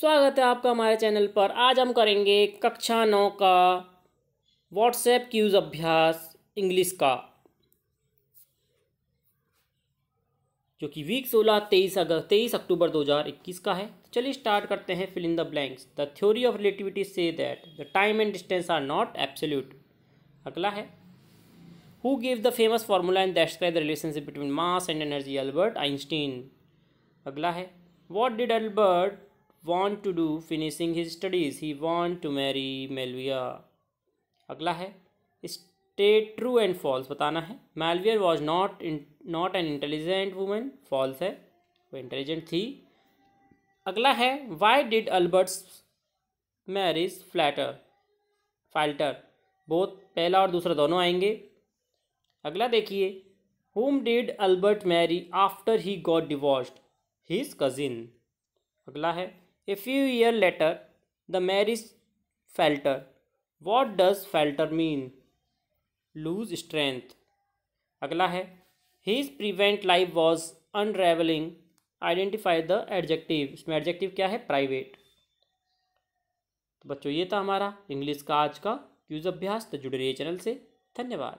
स्वागत है आपका हमारे चैनल पर आज हम करेंगे कक्षा नौ का व्हाट्सएप क्यूज अभ्यास इंग्लिश का जो कि वीक सोलह तेईस अगस्त तेईस अक्टूबर 2021 का है तो चलिए स्टार्ट करते हैं fill in the blanks the theory of relativity से that the time and distance are not absolute अगला है who give the famous formula in that the relationship between mass and energy Albert Einstein अगला है what did Albert want to do finishing his studies he want to marry Mileva अगला है state true and false बताना है Mileva was not not an intelligent women false है वो intelligent थी अगला है why did Albert's marriage flatter falter बहुत पहला और दूसरा दोनों आएंगे अगला देखिए whom did Albert marry after he got divorced his cousin अगला है a few year later the marriage falter what does falter mean lose strength अगला है his private life was unravelling identify the adjective इसमें adjective क्या है private तो बच्चों ये था हमारा इंग्लिश का आज का यूज़ अभ्यास तो जुड़े रही है चैनल से धन्यवाद